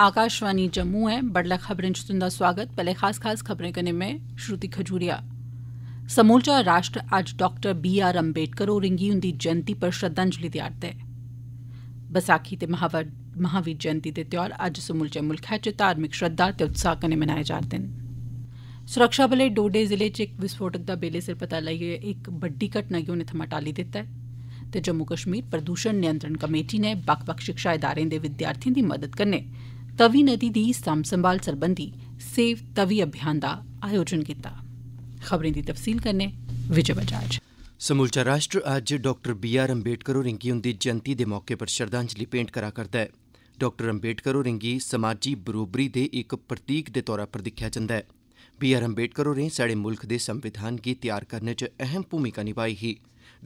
आकाशवाणी जम्मू ऐ बडलै खबरें च तुंदा स्वागत पैहले खास खास खबरें कन्नै में श्रुति खजूरिया समूलचा राष्ट्र अज्ज डॉ बी आर अम्बेडकर होरें गी उन्दी जयंति पर श्रद्धांजलि देआ'रदा ऐ बसाखी ते महावर महावीर जयंती दे त्यौहार अज्ज समूलचे मुल्खै च धार्मिक श्रद्धा ते उत्साह कन्नै मनाए जा'रदे न सुरक्षाबलें डोडे जिले च इक विस्फोटक दा बेले सिर पता लाइयै इक बड्डी घटना गी होने थमां टाली दित्ता ऐ ते जम्मू कश्मीर प्रदूषण नियंत्रण कमेटी ने बक्ख बक्ख शिक्षा इदारें दे विद्यार्थिएं दी मदद कन्नै तवी नदी दी सांभ संभाल सरबंधी सेव तवी अभियान दा आयोजन कीता खबरें दी तफसील कन्नै विजय बजाज समूलचा राष्ट्र अज्ज डॉ बी आर अम्बेडकर होरें गी उंदी जयंती दे मौके पर श्रद्धांजलि भेंट करा करदा ऐ डाक्टर अम्बेडकर होरें गी समाजी बरोबरी दे इक प्रतीक दे तौरा पर दिक्खेआ जंदा ऐ बी आर अम्बेडकर होरें स्हाड़े मुल्ख दे संविधान गी तैयार करने च अहम भूमिका निभाई ही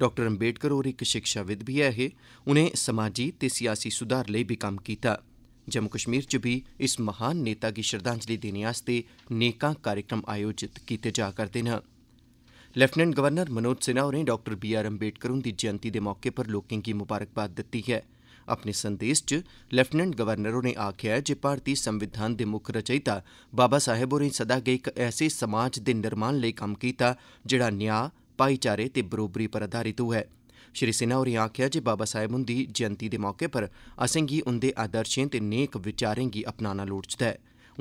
डाक्टर अम्बेडकर होर इक शिक्षाविद बी ऐ हे उनें समाजी ते सियासी सुधार लेई बी कम्म कीता जम्मू कश्मीर च बी इस महान नेता गी श्रद्धांजलि देने आस्तै नेकां कार्यक्रम आयोजित कीते जा करदे न लेफ्टिनेंट गवर्नर मनोज सिन्हा होरें डाक्टर बी आर अम्बेडकर हुंदी जयंती दे मौके पर लोकें गी मुबारकबाद दित्ती ऐ अपने संदेस च लेफ्टिनेंट गवर्नर होरें आखेआ ऐ जे भारती संविधान दे मुक्ख रचयिता बाबा साहेब होरें सदा गै इक ऐसे समाज दे निर्माण लेई कम्म कीता जेहड़ा न्याऽ भाईचारे ते बरोबरी पर आधारित होऐ श्री सिन्हा होरें आखेआ जे बाबा साहेब हुंदी जयंति दे मौके पर असेंगी उंदे आदर्शें ते नेक विचारें गी अपनाना लोड़चदा ऐ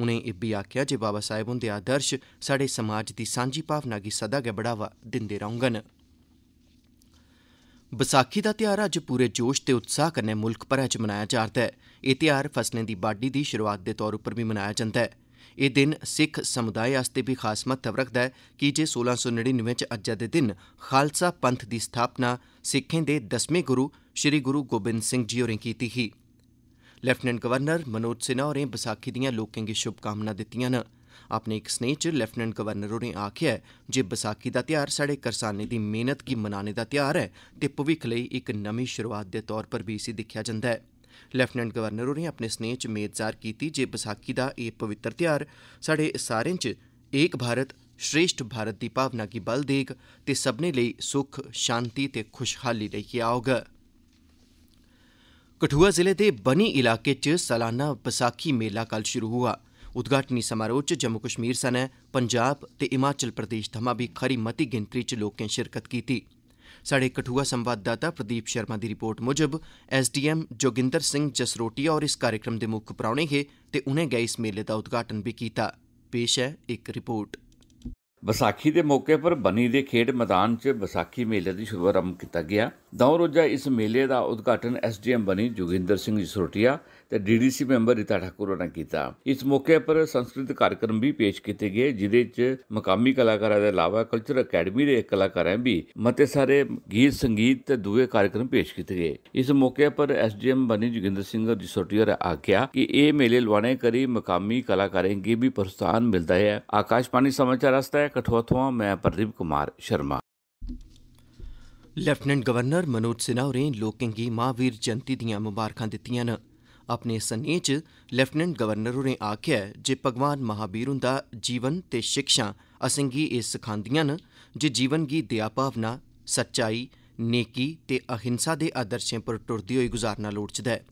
उनें इब्बी आखेआ जे बाबा साहेब हुंदे आदर्श स्हाड़े समाज दी सांझी भावना गी सदा गै बढ़ावा दिंदे रौहडन ਵਿਸਾਖੀ ਦਾ ਤਿਹਾਰ ਅੱਜ ਪੂਰੇ ਜੋਸ਼ ਤੇ ਉਤਸ਼ਾਹ ਕੰਨੇ ਮੁਲਕ ਭਰਾਂ ਚ ਮਨਾਇਆ ਜਾਂਦਾ ਹੈ ਇਹ ਤਿਹਾਰ ਫਸਲਾਂ ਦੀ ਬਾੜੀ ਦੀ ਸ਼ੁਰੂਆਤ ਦੇ ਤੌਰ ਉੱਪਰ ਵੀ ਮਨਾਇਆ ਜਾਂਦਾ ਹੈ ਇਹ ਦਿਨ ਸਿੱਖ ਸਮੁਦਾਇ ਵਾਸਤੇ ਵੀ ਖਾਸ ਮਹੱਤਵ ਰੱਖਦਾ ਹੈ ਕਿ ਜੇ 1699 ਵਿੱਚ ਅੱਜ ਦੇ ਦਿਨ ਖਾਲਸਾ ਪੰਥ ਦੀ ਸਥਾਪਨਾ ਸਿੱਖਾਂ ਦੇ 10ਵੇਂ ਗੁਰੂ ਸ੍ਰੀ ਗੁਰੂ ਗੋਬਿੰਦ ਸਿੰਘ ਜੀ ਹੋਰੇ ਕੀਤੀ ਸੀ ਲੈਫਟਨੈਂਟ ਗਵਰਨਰ ਮਨੋਜ ਸਿਨਹਾ ਹੋਰੇ ਵਿਸਾਖੀ ਦੀਆਂ ਲੋਕਾਂ ਨੂੰ ਸ਼ੁਭਕਾਮਨਾਵਾਂ ਦਿੱਤੀਆਂ ਨੇ अपने इक स्नेह च लेफ्टिनेंट गवर्नर होरें आखेआ ऐ जे बसाखी दा ध्यार स्हाड़े करसानें दी मेहनत गी मनाने दा ध्यार ऐ ते भविक्ख लेई इक नमीं शुरूआत दे तौर पर बी इसी दिक्खेआ जंदा ऐ लेफ्टिनेंट गवर्नर होरें अपने स्नेह च मेद जाह्र कीती जे बसाखी दा एह् पवित्तर ध्यार स्हाड़े सारें च 'एक भारत श्रेष्ठ भारत' दी भावना गी बल देग ते सब्मनें लेई सुख शांति ते खुशहाली लेइयै औग कठुआ जिले दे बनी इलाके च सलाना बसाखी मेला कल शुरु होआ उद्घाटनी समारोह च जम्मू कश्मीर सने पंजाब ते हिमाचल प्रदेश थमां बी खरी मती गिनतरी च लोकें शिरकत कीती स्हाड़े कठुआ संवाददाता प्रदीप शर्मा दी रिपोर्ट मुजब एसडीएम जोगिंदर सिंह जसरोटिया होर इस कार्यक्रम दे मुक्ख परौहने हे ते उनें गै इस मेले दा उद्घाटन बी कीता पेश ऐ इक रिपोर्ट ਵਿਸਾਖੀ ਦੇ ਮੌਕੇ ਪਰ ਬਨੀ ਦੇ ਖੇਡ ਮੈਦਾਨ 'ਚ ਵਿਸਾਖੀ ਮੇਲੇ ਦੀ ਸ਼ੁਰੂਆਤ ਕੀਤਾ ਗਿਆ ਦੌਰ ਰੋਜ਼ਾ ਇਸ ਮੇਲੇ ਦਾ ਉਦਘਾਟਨ ਐਸਡੀਐਮ ਬਨੀ ਜੁਗਿੰਦਰ ਸਿੰਘ ਜਸਰੋਟੀਆ ਤੇ ਡੀਡੀਸੀ ਮੈਂਬਰ ਰਿਤਾ ਠਾਕੁਰ ਨੇ ਕੀਤਾ ਇਸ ਮੌਕੇ ਪਰ ਸੰਸਕ੍ਰਿਤ ਕਾਰਜਕ੍ਰਮ ਵੀ ਪੇਸ਼ ਕੀਤੇ ਗਏ ਜਿਦੇ 'ਚ ਮਕਾਮੀ ਕਲਾਕਾਰਾਂ ਦੇ ਇਲਾਵਾ ਕਲਚਰ ਅਕੈਡਮੀ ਦੇ ਕਲਾਕਾਰਾਂ ਵੀ ਮਤੇ ਸਾਰੇ ਗੀਤ ਸੰਗੀਤ ਤੇ ਦੂਏ ਕਾਰਜਕ੍ਰਮ ਪੇਸ਼ ਕੀਤੇ ਗਏ ਇਸ ਮੌਕੇ ਪਰ ਐਸਡੀਐਮ ਬਨੀ ਜੁਗਿੰਦਰ ਸਿੰਘ ਜਸਰੋਟੀਆ ਨੇ ਆਖਿਆ ਕਿ ਇਹ ਮੇਲੇ ਲਵਾਣੇ ਕਰੀ ਮਕਾਮੀ ਕਲਾਕਾਰਾਂ ਨੂੰ ਵੀ ਪ੍ਰੋਤਸਾਹਨ ਮਿਲਦਾ ਹੈ ਪਾਣੀ ਸਮਾਚਾਰ ਰਸਤਾ ਕਠੋਆ ਤੋਂ ਮੈਂ ਪ੍ਰਦੀਪ ਕੁਮਾਰ ਸ਼ਰਮਾ ਲੈਫਟਨੈਂਟ ਗਵਰਨਰ ਮਨੋਜ ਸਿਨਹਾ ਹੋਰੇ ਲੋਕਾਂ ਦੀ ਮਹਾਵੀਰ ਜਨਤੀ ਦੀਆਂ ਮੁਬਾਰਕਾਂ ਦਿੱਤੀਆਂ ਨੇ ਆਪਣੇ ਸੰਨੇਹ 'ਚ ਲੈਫਟਨੈਂਟ ਗਵਰਨਰ ਹੋਰੇ ਆਖਿਆ ਜੇ ਭਗਵਾਨ ਮਹਾਵੀਰ ਹੁੰਦਾ ਜੀਵਨ ਤੇ ਸਿੱਖਿਆ ਅਸੰਗੀ ਇਹ ਸਿਖਾਉਂਦੀਆਂ ਨੇ ਜੇ ਜੀਵਨ ਦੀ ਦਇਆ ਭਾਵਨਾ ਸੱਚਾਈ ਨੇਕੀ ਤੇ ਅਹਿੰਸਾ ਦੇ ਆਦਰਸ਼ਾਂ ਪਰ ਟੁਰਦੀ ਹੋਈ ਗੁਜ਼ਾਰਨਾ ਲੋੜਚਦਾ ਹੈ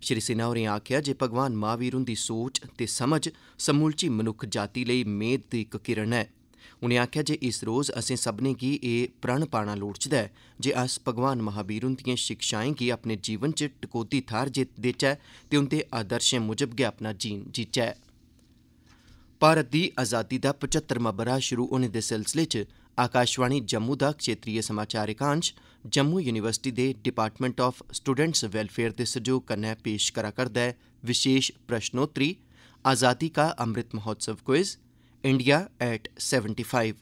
ਸ਼੍ਰੀ ਸਿਨਹਾ ਹੋਰੇ ਆਖਿਆ ਜੇ ਭਗਵਾਨ ਮਹਾਵੀਰ ਦੀ ਸੋਚ ਤੇ ਸਮਝ ਸਮੂਲਚੀ ਮਨੁੱਖ ਜਾਤੀ ਲਈ ਮੇਦ ਦੀ ਇੱਕ ਕਿਰਨ ਹੈ उनें आखेआ जे इस रोज असें सब्मनें गी एह् प्रण पाना लोड़चदा ऐ जे अस भगवान महावीर हुंदिएं शिक्षाएं गी अपने जीवन च टकोह्दी थाह्र देचै ते उंदे आदर्शें मुजब गै अपना जीन जीचै भारत दी आजादी दा पचत्तरमां ब'रा शुरु होने दे सिलसिले च आकाशवाणी जम्मू दा क्षेत्रीय समाचार एकांश जम्मू यूनिवर्सिटी दे डिपार्टमैंट आफ स्टूडेंट्स वेलफेयर दे सहयोग कन्नै पेश करा करदा ऐ विशेष प्रश्नोत्तरी आजादी का अमृत महोत्सव क्विज़ इंडिया एट 75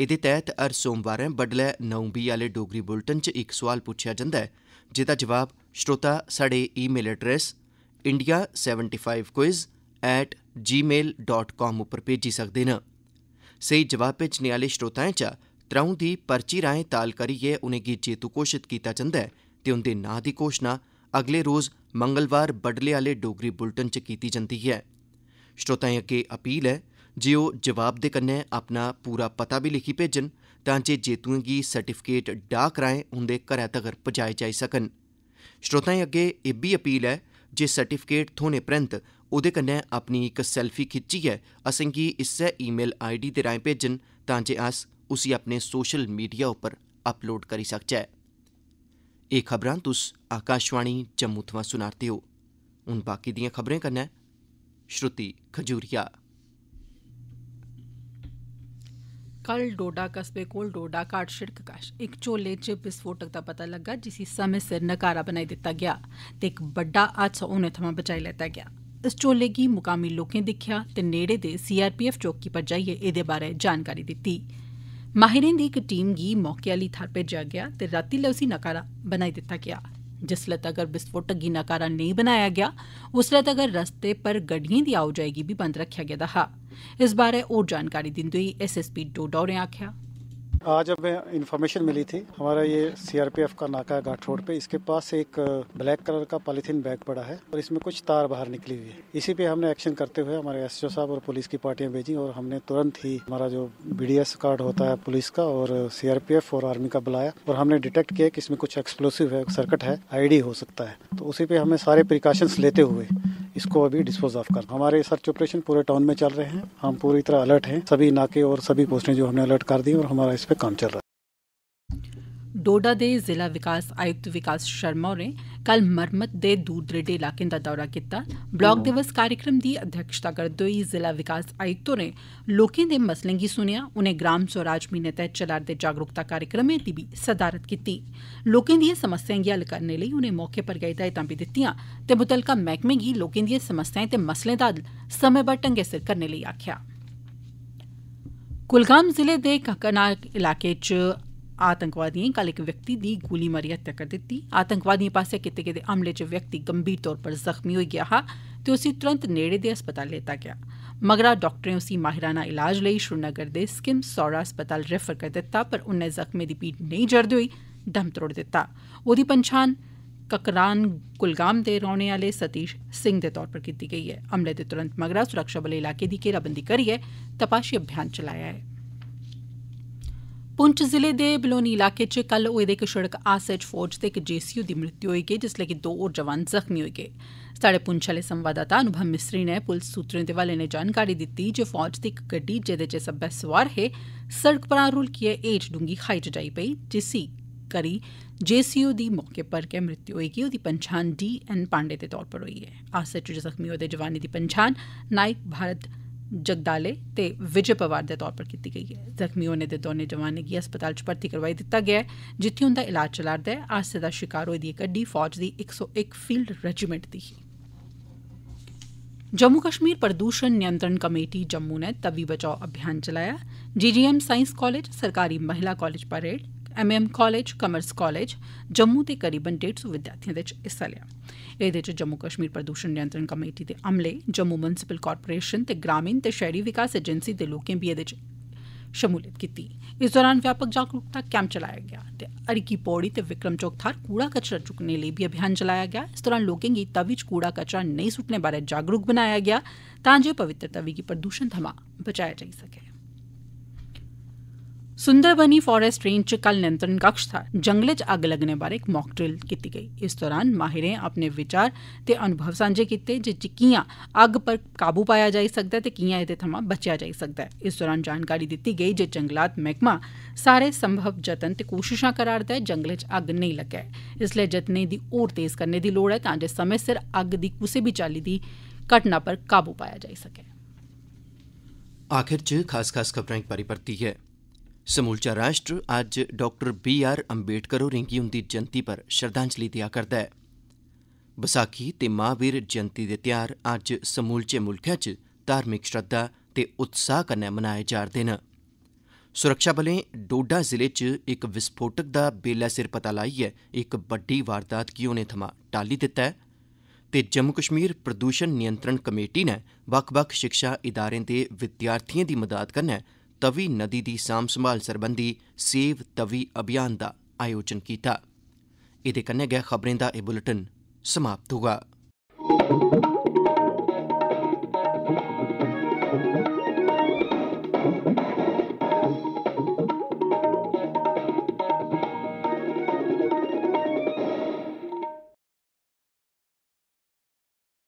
एह्दे तैह्त हर सोमवारें बड्डलै नौ बीह् आह्ले डोगरी बुलेटिन च इक सोआल पुच्छेआ जंदा ऐ जेह्दा जवाब श्रोता स्हाड़े e address India seventy five quiz at Gmail dot com उप्पर भेजी सकदे न सेही जवाब भेजने आह्ले श्रोताएं चा त्र'ऊं दी पर्ची राएं ताल करियै उनेंगी जेतू घोषित कीता जंदा ऐ ते उंदे नां दी घोषणा अगले रोज मंगलवार बड्डलै आह्ले डोगरी बुलेटिन च कीती जंदी ऐ श्रोताएं अग्गे अपील ऐ जे ओह् जवाब दे कन्नै अपना पूरा पता बी लिखी भेजन तां जे जेत्तुएं गी सर्टिफिकेट डाक राएं उंदे घरै तगर पजाए जाई सकन श्रोताएं अग्गे इब्बी अपील ऐ जे सर्टिफिकेट थ्होने परैन्त ओह्दे कन्नै अपनी इक सेल्फी खिच्चियै असेंगी इस्सै ईमेल आईडी दे राएं भेजन तां जे अस उसी अपने सोशल मीडिया उप्पर अपलोड करी सकचै एह् खबरां तुस आकाशवाणी जम्मू थमां सुना'रदे ओ हून बाकी दिएं खबरें कन्नै श्रुति खजूरिया कल डोडा कस्बे ਕੋਲ डोडा घाट ਸੜਕ कश ਇੱਕ झोले च विस्फोटक का पता ਲੱਗਾ ਜਿਸੀ समय सिर नकारा बनाई ਦਿੱਤਾ ਗਿਆ ਤੇ ਇੱਕ ਵੱਡਾ ਹਾਦਸਾ ਹੋਣੇ ਥਮਾਂ ਬਚਾਈ ਲੈਤਾ ਗਿਆ इस झोले की मुकामी लोकें दिक्खेआ ते नेड़े दे सीआरपीएफ चौकी पर जाइए एह्दे बारे जानकारी दित्ती माहिरें दी एक टीम गी मौके आह्ली थाह्र भेजेआ गेआ ते रातीं लै उसी नकारा बनाई दिता गेआ जिसलै तगर विस्फोटक गी नकारा नहीं बनाया गया उसलै तगर रस्ते पर गड्डिएं दी आओजाई गी बी बंद रक्खेआ गेदा हा इस बारे और जानकारी दिंदे होई एसएसपी डोडा होरें आख्या आज हमें इन्फॉर्मेशन मिली थी हमारा ये सीआरपीएफ का नाका है घाट रोड पे इसके पास एक ब्लैक कलर का पॉलीथीन बैग पड़ा है और इसमें कुछ तार बाहर निकली हुई है इसी पे हमने एक्शन करते हुए हमारे एस साहब और पुलिस की पार्टियां भेजी और हमने तुरंत ही हमारा जो बीडीएस कार्ड होता है पुलिस का और सीआरपीएफ और आर्मी का बुलाया और हमने डिटेक्ट किया कि इसमें कुछ एक्सप्लोसिव है सर्कट है आईडी हो सकता है तो उसी पे हमें सारे प्रिकॉशंस लेते हुए इसको अभी डिस्पोज ऑफ कर हमारे सर्च ऑपरेशन पूरे टाउन में चल रहे हैं हम पूरी तरह अलर्ट हैं सभी नाके और सभी पोस्टें जो हमने अलर्ट कर दी और हमारा इस पर काम चल रहा है डोडा दे जिला विकास आयुक्त विकास शर्मा ने कल मरमत दे दूर दरेडे इलाकें दा दौरा कीता ब्लाक दिवस कार्यक्रम दी अध्यक्षता करदे होई जिला विकास आयुक्त होरें लोकें दे मसलें गी सुनेआ उनें ग्राम स्वराज म्हीने तहत चला'रदे जागरूकता कार्यक्रमें दी भी सदारत कीती लोकें दिएं समस्याएं गी हल करने लेई उनें मौके पर गई हिदायतां भी दित्तियां ते मुतलका मैह्कमें गी लोकें दिएं समस्याएं ते मसलें दा हल समेंबद्ध ढंगै सिर करने लेई आखेआ कुलगाम जिले दे काकनाग इलाके च आतंकवादियों कल इक व्यक्ति दी गोली मारियै हत्या करी दित्ती आतंकवादियें पासेआ कीते गेदे हमले च व्यक्ति गंभीर तौर पर जख्मी होई गेआ हा ते उसी तुरंत नेड़े दे अस्पताल लेता गेआ मगरा डाक्टरें उसी माहिराना इलाज लेई श्रीनगर दे स्किम्स सौरा अस्पताल रैफर करी दित्ता पर उन्नै जख्में दी पीड़ नेईं जरदे होई दम त्रोड़ दित्ता ओह्दी पंछान ककरान कुलगाम दे रौह्ने आए सतीश सिंह दे तौर पर कीती गेई ऐ हमले दे तुरंत मगरा सुरक्षाबल इलाके दी घेराबंदी करियै तपाशी अभियान चलाया है पुंछ जिले दे बलौनी इलाके च कल होए दे इक सड़क हादसे च फौज ते इक जेसीयू दी मृत्यु होई गेई जिसलै कि दो होर जवान जख्मी होई गे साढ़े पुंछ आले संवाददाता अनुभव मिस्री ने पुलिस सूत्रें दे हवाले ने जानकारी दित्ती जे फौज दी इक गड्डी जेदे च सब्बै सवार हे सड़क रुल के हेठ डूंगी खाई च जाई पई जिसी करी जेसीयू दी मौके पर गै मृत्यु होई गेई ओह्दी पंछान डी एन पांडे दे तौर पर होई है हादसे च जख्मी होए दे की दी पंछान नायक भारत जगदाले ते विजय पवार दे तौर पर कीती गई है जख्मी होने दे दौनें जवाने गी अस्पताल च करवाई करोआई दित्ता गेआ ऐ जित्थे उंदा इलाज चला है हादसे दा शिकार होई दी गड्डी फौज दी एक सौ एक फील्ड रेजीमेंट दी ही जम्मू कश्मीर प्रदूषण नियंत्रण कमेटी जम्मू ने तवी बचाओ अभियान चलाया जीजीएम साइंस कॉलेज सरकारी महिला college parade MM college commerce college Jammu के करीबन डेढ़ सौ विद्यार्थियों हिस्सा लिया एह्दे च जम्मू कश्मीर प्रदूषण नियंत्रण कमेटी दे अमले जम्मू म्युनिसिपल कारपोरेशन ते ग्रामीण ते शहरी विकास एजेंसी दे लोकें भी एह्दे च शमूलियत कीती इस दौरान व्यापक जागरूकता कैंप चलाया गया ते अरकी पौड़ी ते विक्रम चौक थार कूड़ा कचरा चुकने लेई भी अभियान चलाया गया इस दौरान लोकें गी तवी च कूड़ा कचरा नहीं सुटने बारे जागरूक बनाया गया तां जे पवित्र तवी गी प्रदूषण थमां बचाया जाई सकै सुंदरबनी फॉरेस्ट रेंज च कल नियंत्रण कक्ष था जंगले च अग्ग लग्गने बारै इक मॉक ड्रिल कीती गेई इस दौरान माहिरें अपने विचार ते अनुभव सांझे कीते जे कियां अग्ग पर काबू पाया जाई सकदा ऐ ते कियां एहदे थमां बचेया जाई सकदा ऐ इस दौरान जानकारी दित्ती गेई जे जंगलात मैहकमा सारे संभव जतन ते कोशिशां करा रदा ऐ जंगले च अग्ग नेई लग्गै इसलै जतनें गी होर तेज करने दी लोड़ ऐ तां जे समें सिर अग्ग दी कुसै बी चाल्ली दी घटना पर काबू पाया जाई सकै आखिर च खास खास खबरां इक बारी परतियै समूलचा राष्ट्र अज्ज डाक्टर बी आर अम्बेडकर होरें गी उंदी जयंती पर श्रद्धांजलि देआ करदा ऐ बसाखी ते महावीर जयंती दे ध्यार अज्ज समूलचे मुल्खै च धार्मिक श्रद्धा ते उत्साह कन्नै मनाए जा'रदे न सुरक्षाबलें डोडा जिले च इक विस्फोटक दा बेल्लै सिर पता लाइयै इक बड्डी वारदात गी होने थमां टाली दित्ता ऐ ते जम्मू कश्मीर प्रदूषण नियंत्रण कमेटी नै बक्ख बक्ख शिक्षा इदारें दे विद्यार्थिएं दी मदाद कन्नै ਤਵੀ ਨਦੀ ਦੀ ਸਾਂਭ ਸੰਭਾਲ ਸਰਬੰਧੀ ਸੇਵ ਤਵੀ ਅਭਿਆਨ ਦਾ ਆਯੋਜਨ ਕੀਤਾ ਇਹਦੇ ਕੰਨੇ ਗਿਆ ਖਬਰਾਂ ਦਾ ਇਹ ਬੁਲੇਟਿਨ ਸਮਾਪਤ ਹੋਗਾ